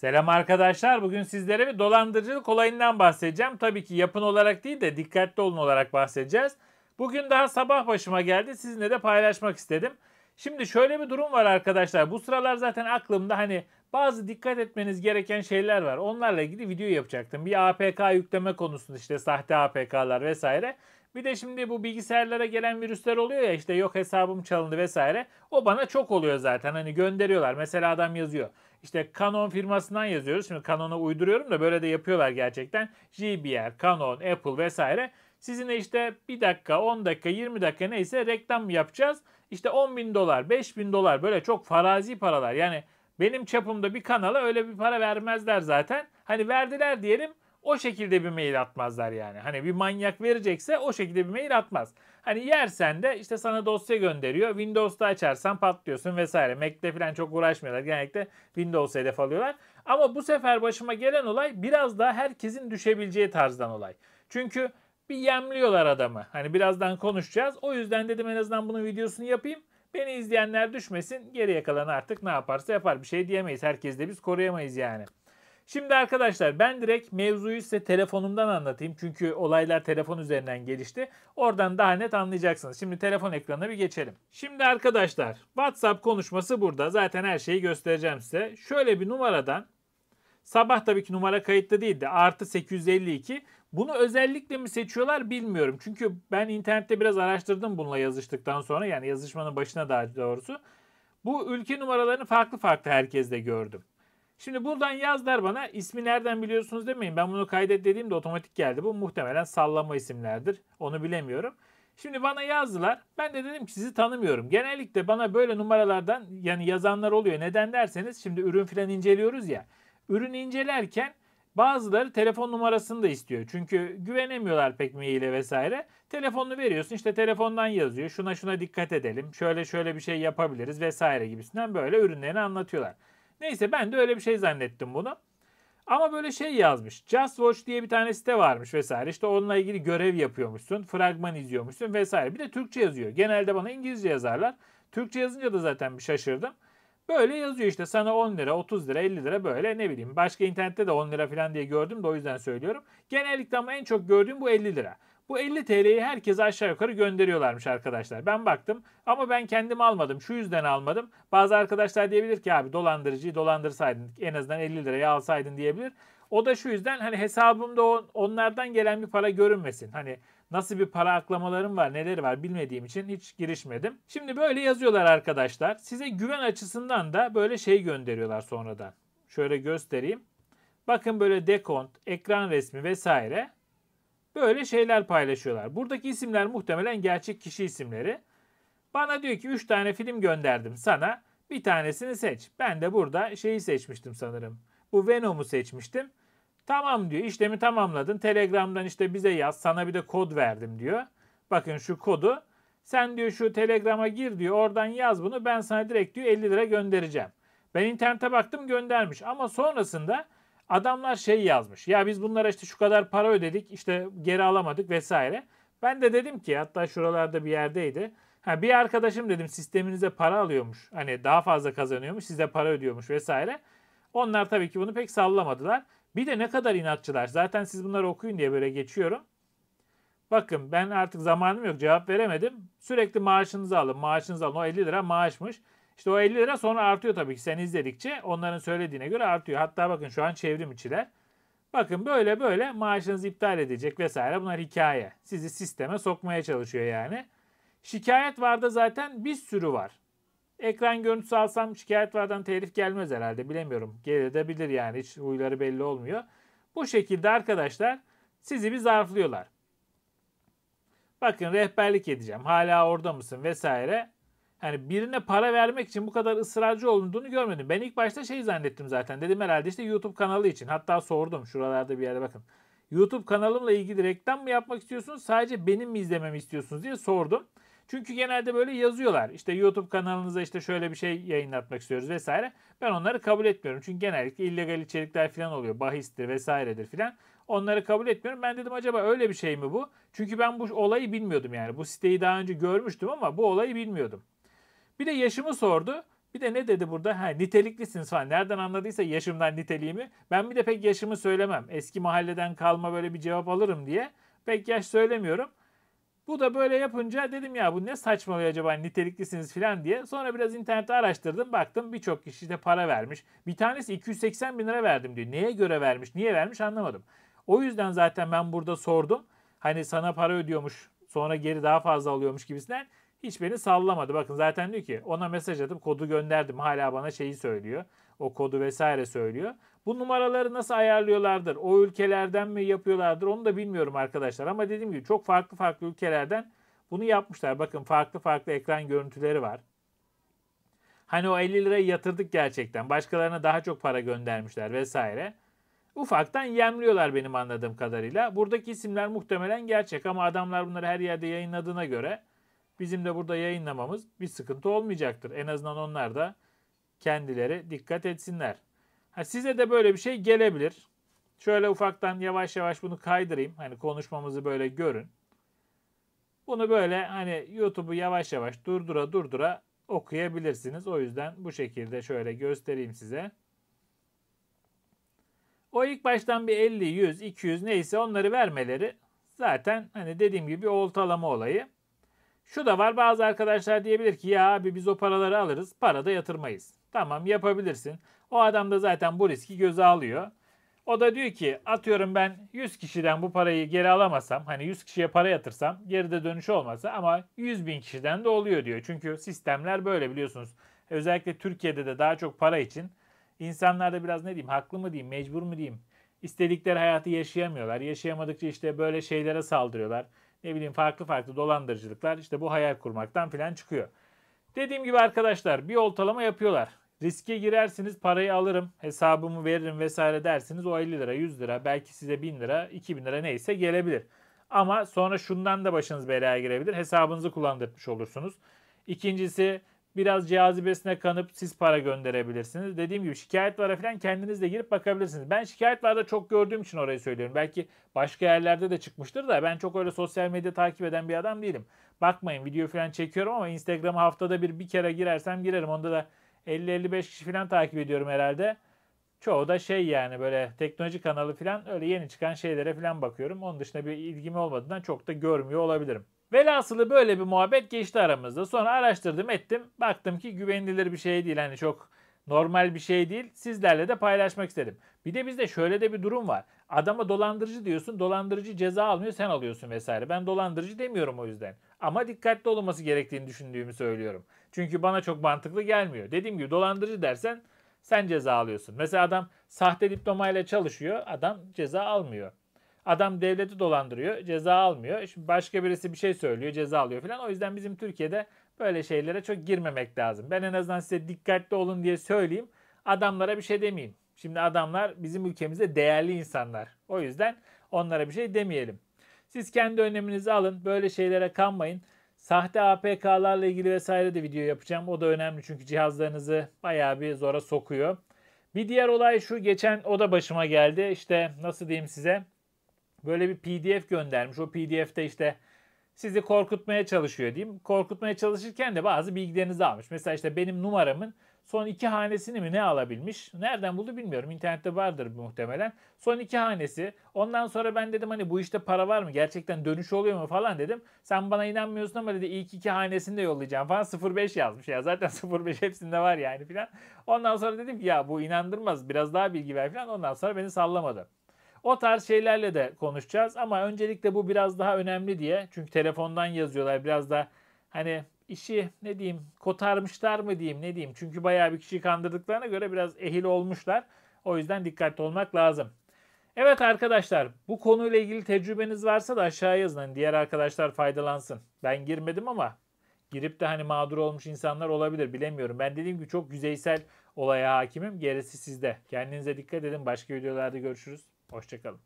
Selam arkadaşlar. Bugün sizlere bir dolandırıcılık olayından bahsedeceğim. Tabii ki yapın olarak değil de dikkatli olun olarak bahsedeceğiz. Bugün daha sabah başıma geldi. Sizinle de paylaşmak istedim. Şimdi şöyle bir durum var arkadaşlar. Bu sıralar zaten aklımda hani bazı dikkat etmeniz gereken şeyler var. Onlarla ilgili video yapacaktım. Bir APK yükleme konusunda işte sahte APK'lar vesaire. Bir de şimdi bu bilgisayarlara gelen virüsler oluyor ya işte yok hesabım çalındı vesaire. O bana çok oluyor zaten hani gönderiyorlar. Mesela adam yazıyor. İşte Canon firmasından yazıyoruz. Şimdi Canon'a uyduruyorum da böyle de yapıyorlar gerçekten. JBL, Canon, Apple vesaire. Sizinle işte bir dakika, 10 dakika, 20 dakika neyse reklam yapacağız. İşte 10 bin dolar, 5 bin dolar böyle çok farazi paralar. Yani benim çapımda bir kanala öyle bir para vermezler zaten. Hani verdiler diyelim o şekilde bir mail atmazlar yani. Hani bir manyak verecekse o şekilde bir mail atmaz. Hani yersen de işte sana dosya gönderiyor. Windows'ta açarsan patlıyorsun vesaire. Mac'te falan çok uğraşmıyorlar. Genellikle Windows'u hedef alıyorlar. Ama bu sefer başıma gelen olay biraz daha herkesin düşebileceği tarzdan olay. Çünkü bir yemliyorlar adamı. Hani birazdan konuşacağız. O yüzden dedim en azından bunun videosunu yapayım. Beni izleyenler düşmesin. Geriye kalan artık ne yaparsa yapar. Bir şey diyemeyiz. Herkes de biz koruyamayız yani. Şimdi arkadaşlar ben direkt mevzuyu size telefonumdan anlatayım. Çünkü olaylar telefon üzerinden gelişti. Oradan daha net anlayacaksınız. Şimdi telefon ekranına bir geçelim. Şimdi arkadaşlar WhatsApp konuşması burada. Zaten her şeyi göstereceğim size. Şöyle bir numaradan Sabah tabii ki numara kayıtlı değildi. Artı 852. Bunu özellikle mi seçiyorlar bilmiyorum. Çünkü ben internette biraz araştırdım bununla yazıştıktan sonra. Yani yazışmanın başına daha doğrusu. Bu ülke numaralarını farklı farklı herkeste gördüm. Şimdi buradan yazlar bana ismi nereden biliyorsunuz demeyin. Ben bunu kaydet dediğimde otomatik geldi. Bu muhtemelen sallama isimlerdir. Onu bilemiyorum. Şimdi bana yazdılar. Ben de dedim ki sizi tanımıyorum. Genellikle bana böyle numaralardan yani yazanlar oluyor. Neden derseniz şimdi ürün filan inceliyoruz ya. Ürünü incelerken bazıları telefon numarasını da istiyor. Çünkü güvenemiyorlar pek maile vesaire. Telefonunu veriyorsun işte telefondan yazıyor. Şuna şuna dikkat edelim. Şöyle şöyle bir şey yapabiliriz vesaire gibisinden böyle ürünlerini anlatıyorlar. Neyse ben de öyle bir şey zannettim bunu. Ama böyle şey yazmış. Just Watch diye bir tane site varmış vesaire. İşte onunla ilgili görev yapıyormuşsun. Fragman izliyormuşsun vesaire. Bir de Türkçe yazıyor. Genelde bana İngilizce yazarlar. Türkçe yazınca da zaten bir şaşırdım. Böyle yazıyor işte sana 10 lira, 30 lira, 50 lira böyle ne bileyim. Başka internette de 10 lira falan diye gördüm de o yüzden söylüyorum. Genellikle ama en çok gördüğüm bu 50 lira. Bu 50 TL'yi herkes aşağı yukarı gönderiyorlarmış arkadaşlar. Ben baktım ama ben kendim almadım. Şu yüzden almadım. Bazı arkadaşlar diyebilir ki abi dolandırıcıyı dolandırsaydın en azından 50 liraya alsaydın diyebilir. O da şu yüzden hani hesabımda onlardan gelen bir para görünmesin. Hani Nasıl bir para aklamalarım var, neleri var bilmediğim için hiç girişmedim. Şimdi böyle yazıyorlar arkadaşlar. Size güven açısından da böyle şey gönderiyorlar sonradan. Şöyle göstereyim. Bakın böyle dekont, ekran resmi vesaire böyle şeyler paylaşıyorlar. Buradaki isimler muhtemelen gerçek kişi isimleri. Bana diyor ki 3 tane film gönderdim sana. Bir tanesini seç. Ben de burada şeyi seçmiştim sanırım. Bu Venom'u seçmiştim. Tamam diyor işlemi tamamladın. Telegram'dan işte bize yaz sana bir de kod verdim diyor. Bakın şu kodu sen diyor şu Telegram'a gir diyor oradan yaz bunu ben sana direkt diyor 50 lira göndereceğim. Ben internete baktım göndermiş ama sonrasında adamlar şey yazmış. Ya biz bunlara işte şu kadar para ödedik işte geri alamadık vesaire. Ben de dedim ki hatta şuralarda bir yerdeydi. Ha, bir arkadaşım dedim sisteminize para alıyormuş. Hani daha fazla kazanıyormuş size para ödüyormuş vesaire. Onlar tabii ki bunu pek sallamadılar. Bir de ne kadar inatçılar. Zaten siz bunları okuyun diye böyle geçiyorum. Bakın ben artık zamanım yok cevap veremedim. Sürekli maaşınızı alın, maaşınızı alın. O 50 lira maaşmış. İşte o 50 lira sonra artıyor tabii ki sen izledikçe onların söylediğine göre artıyor. Hatta bakın şu an çevrim içiler. Bakın böyle böyle maaşınızı iptal edecek vesaire bunlar hikaye. Sizi sisteme sokmaya çalışıyor yani. Şikayet var da zaten bir sürü var. Ekran görüntüsü alsam şikayet vardan telif gelmez herhalde. Bilemiyorum. Gelebilir yani. Hiç huyları belli olmuyor. Bu şekilde arkadaşlar sizi bir zarflıyorlar. Bakın rehberlik edeceğim. Hala orada mısın vesaire. Hani birine para vermek için bu kadar ısrarcı olduğunu görmedim. Ben ilk başta şey zannettim zaten. Dedim herhalde işte YouTube kanalı için. Hatta sordum şuralarda bir yere bakın. YouTube kanalımla ilgili reklam mı yapmak istiyorsunuz? Sadece benim mi izlememi istiyorsunuz diye sordum. Çünkü genelde böyle yazıyorlar. İşte YouTube kanalınıza işte şöyle bir şey yayınlatmak istiyoruz vesaire. Ben onları kabul etmiyorum. Çünkü genellikle illegal içerikler falan oluyor. Bahistir vesairedir filan. Onları kabul etmiyorum. Ben dedim acaba öyle bir şey mi bu? Çünkü ben bu olayı bilmiyordum yani. Bu siteyi daha önce görmüştüm ama bu olayı bilmiyordum. Bir de yaşımı sordu. Bir de ne dedi burada? Ha niteliklisiniz falan. Nereden anladıysa yaşımdan niteliğimi. Ben bir de pek yaşımı söylemem. Eski mahalleden kalma böyle bir cevap alırım diye. Pek yaş söylemiyorum. Bu da böyle yapınca dedim ya bu ne saçmalıyor acaba niteliklisiniz falan diye. Sonra biraz internette araştırdım baktım birçok kişi de para vermiş. Bir tanesi 280 bin lira verdim diyor. Neye göre vermiş niye vermiş anlamadım. O yüzden zaten ben burada sordum. Hani sana para ödüyormuş sonra geri daha fazla alıyormuş gibisinden. Hiç beni sallamadı. Bakın zaten diyor ki ona mesaj atıp kodu gönderdim. Hala bana şeyi söylüyor. O kodu vesaire söylüyor. Bu numaraları nasıl ayarlıyorlardır? O ülkelerden mi yapıyorlardır? Onu da bilmiyorum arkadaşlar. Ama dediğim gibi çok farklı farklı ülkelerden bunu yapmışlar. Bakın farklı farklı ekran görüntüleri var. Hani o 50 lirayı yatırdık gerçekten. Başkalarına daha çok para göndermişler vesaire. Ufaktan yemliyorlar benim anladığım kadarıyla. Buradaki isimler muhtemelen gerçek ama adamlar bunları her yerde yayınladığına göre bizim de burada yayınlamamız bir sıkıntı olmayacaktır. En azından onlar da kendileri dikkat etsinler. Ha, size de böyle bir şey gelebilir. Şöyle ufaktan yavaş yavaş bunu kaydırayım. Hani konuşmamızı böyle görün. Bunu böyle hani YouTube'u yavaş yavaş durdura durdura okuyabilirsiniz. O yüzden bu şekilde şöyle göstereyim size. O ilk baştan bir 50, 100, 200 neyse onları vermeleri zaten hani dediğim gibi oltalama olayı. Şu da var bazı arkadaşlar diyebilir ki ya abi biz o paraları alırız para da yatırmayız. Tamam yapabilirsin. O adam da zaten bu riski göze alıyor. O da diyor ki atıyorum ben 100 kişiden bu parayı geri alamasam hani 100 kişiye para yatırsam geride dönüş olmasa ama 100 bin kişiden de oluyor diyor. Çünkü sistemler böyle biliyorsunuz. Özellikle Türkiye'de de daha çok para için insanlar da biraz ne diyeyim haklı mı diyeyim mecbur mu diyeyim istedikleri hayatı yaşayamıyorlar. Yaşayamadıkça işte böyle şeylere saldırıyorlar ne bileyim farklı farklı dolandırıcılıklar işte bu hayal kurmaktan filan çıkıyor. Dediğim gibi arkadaşlar bir oltalama yapıyorlar. Riske girersiniz parayı alırım hesabımı veririm vesaire dersiniz o 50 lira 100 lira belki size 1000 lira 2000 lira neyse gelebilir. Ama sonra şundan da başınız belaya girebilir hesabınızı kullandırmış olursunuz. İkincisi biraz cazibesine kanıp siz para gönderebilirsiniz. Dediğim gibi şikayetlere falan kendiniz de girip bakabilirsiniz. Ben şikayetlerde çok gördüğüm için orayı söylüyorum. Belki başka yerlerde de çıkmıştır da ben çok öyle sosyal medya takip eden bir adam değilim. Bakmayın video falan çekiyorum ama Instagram'a haftada bir bir kere girersem girerim. Onda da 50-55 kişi falan takip ediyorum herhalde. Çoğu da şey yani böyle teknoloji kanalı falan öyle yeni çıkan şeylere falan bakıyorum. Onun dışında bir ilgimi olmadığından çok da görmüyor olabilirim. Velhasılı böyle bir muhabbet geçti aramızda. Sonra araştırdım ettim. Baktım ki güvenilir bir şey değil. Hani çok normal bir şey değil. Sizlerle de paylaşmak istedim. Bir de bizde şöyle de bir durum var. Adama dolandırıcı diyorsun. Dolandırıcı ceza almıyor sen alıyorsun vesaire. Ben dolandırıcı demiyorum o yüzden. Ama dikkatli olması gerektiğini düşündüğümü söylüyorum. Çünkü bana çok mantıklı gelmiyor. Dediğim gibi dolandırıcı dersen sen ceza alıyorsun. Mesela adam sahte diplomayla çalışıyor. Adam ceza almıyor. Adam devleti dolandırıyor, ceza almıyor. Şimdi başka birisi bir şey söylüyor, ceza alıyor falan. O yüzden bizim Türkiye'de böyle şeylere çok girmemek lazım. Ben en azından size dikkatli olun diye söyleyeyim. Adamlara bir şey demeyeyim. Şimdi adamlar bizim ülkemizde değerli insanlar. O yüzden onlara bir şey demeyelim. Siz kendi önleminizi alın. Böyle şeylere kanmayın. Sahte APK'larla ilgili vesaire de video yapacağım. O da önemli çünkü cihazlarınızı bayağı bir zora sokuyor. Bir diğer olay şu geçen o da başıma geldi. İşte nasıl diyeyim size? böyle bir PDF göndermiş. O PDF'te işte sizi korkutmaya çalışıyor diyeyim. Korkutmaya çalışırken de bazı bilgilerinizi almış. Mesela işte benim numaramın son iki hanesini mi ne alabilmiş? Nereden buldu bilmiyorum. İnternette vardır muhtemelen. Son iki hanesi. Ondan sonra ben dedim hani bu işte para var mı? Gerçekten dönüş oluyor mu falan dedim. Sen bana inanmıyorsun ama dedi ilk iki hanesini de yollayacağım falan. 05 yazmış ya. Zaten 05 hepsinde var yani filan. Ondan sonra dedim ki ya bu inandırmaz. Biraz daha bilgi ver filan. Ondan sonra beni sallamadı. O tarz şeylerle de konuşacağız ama öncelikle bu biraz daha önemli diye. Çünkü telefondan yazıyorlar biraz da hani işi ne diyeyim kotarmışlar mı diyeyim ne diyeyim. Çünkü bayağı bir kişiyi kandırdıklarına göre biraz ehil olmuşlar. O yüzden dikkatli olmak lazım. Evet arkadaşlar bu konuyla ilgili tecrübeniz varsa da aşağıya yazın. Hani diğer arkadaşlar faydalansın. Ben girmedim ama girip de hani mağdur olmuş insanlar olabilir bilemiyorum. Ben dediğim gibi çok yüzeysel olaya hakimim. Gerisi sizde. Kendinize dikkat edin. Başka videolarda görüşürüz. Hoşçakalın.